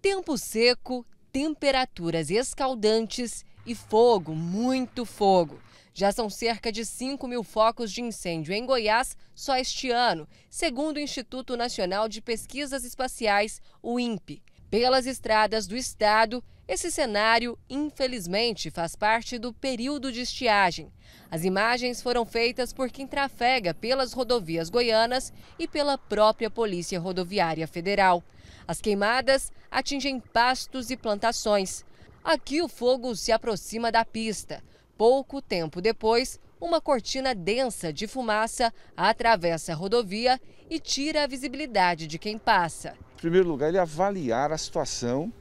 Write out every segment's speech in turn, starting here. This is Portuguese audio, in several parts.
Tempo seco, temperaturas escaldantes e fogo, muito fogo. Já são cerca de 5 mil focos de incêndio em Goiás só este ano, segundo o Instituto Nacional de Pesquisas Espaciais, o INPE. Pelas estradas do estado, esse cenário, infelizmente, faz parte do período de estiagem. As imagens foram feitas por quem trafega pelas rodovias goianas e pela própria Polícia Rodoviária Federal. As queimadas atingem pastos e plantações. Aqui o fogo se aproxima da pista. Pouco tempo depois, uma cortina densa de fumaça atravessa a rodovia e tira a visibilidade de quem passa. Em primeiro lugar, ele avaliar a situação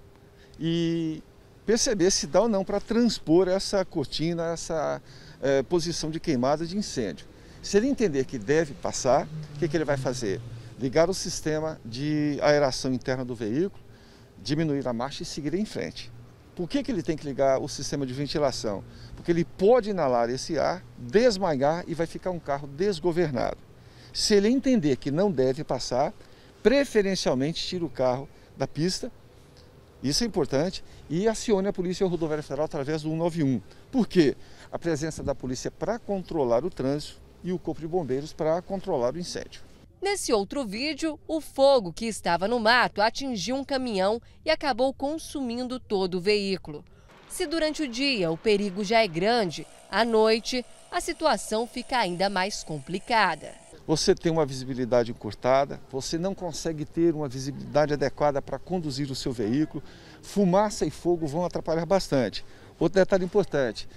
e perceber se dá ou não para transpor essa cortina, essa é, posição de queimada de incêndio. Se ele entender que deve passar, o que, que ele vai fazer? ligar o sistema de aeração interna do veículo, diminuir a marcha e seguir em frente. Por que, que ele tem que ligar o sistema de ventilação? Porque ele pode inalar esse ar, desmaiar e vai ficar um carro desgovernado. Se ele entender que não deve passar, preferencialmente tira o carro da pista, isso é importante, e acione a Polícia Rodoviária Federal através do 191. Por quê? A presença da polícia para controlar o trânsito e o Corpo de Bombeiros para controlar o incêndio. Nesse outro vídeo, o fogo que estava no mato atingiu um caminhão e acabou consumindo todo o veículo. Se durante o dia o perigo já é grande, à noite a situação fica ainda mais complicada. Você tem uma visibilidade encurtada, você não consegue ter uma visibilidade adequada para conduzir o seu veículo. Fumaça e fogo vão atrapalhar bastante. Outro detalhe importante: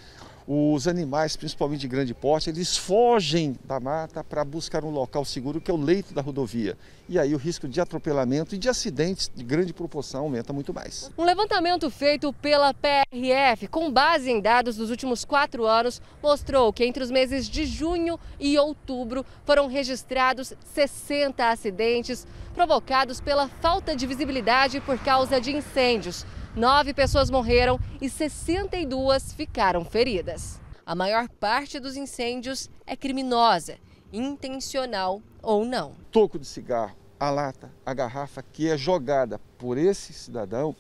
os animais, principalmente de grande porte, eles fogem da mata para buscar um local seguro, que é o leito da rodovia. E aí o risco de atropelamento e de acidentes de grande proporção aumenta muito mais. Um levantamento feito pela PRF, com base em dados dos últimos quatro anos, mostrou que entre os meses de junho e outubro foram registrados 60 acidentes provocados pela falta de visibilidade por causa de incêndios. Nove pessoas morreram e 62 ficaram feridas. A maior parte dos incêndios é criminosa, intencional ou não. Toco de cigarro, a lata, a garrafa que é jogada por esse cidadão,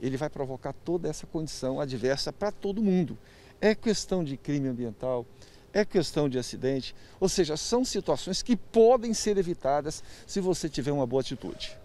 ele vai provocar toda essa condição adversa para todo mundo. É questão de crime ambiental, é questão de acidente, ou seja, são situações que podem ser evitadas se você tiver uma boa atitude.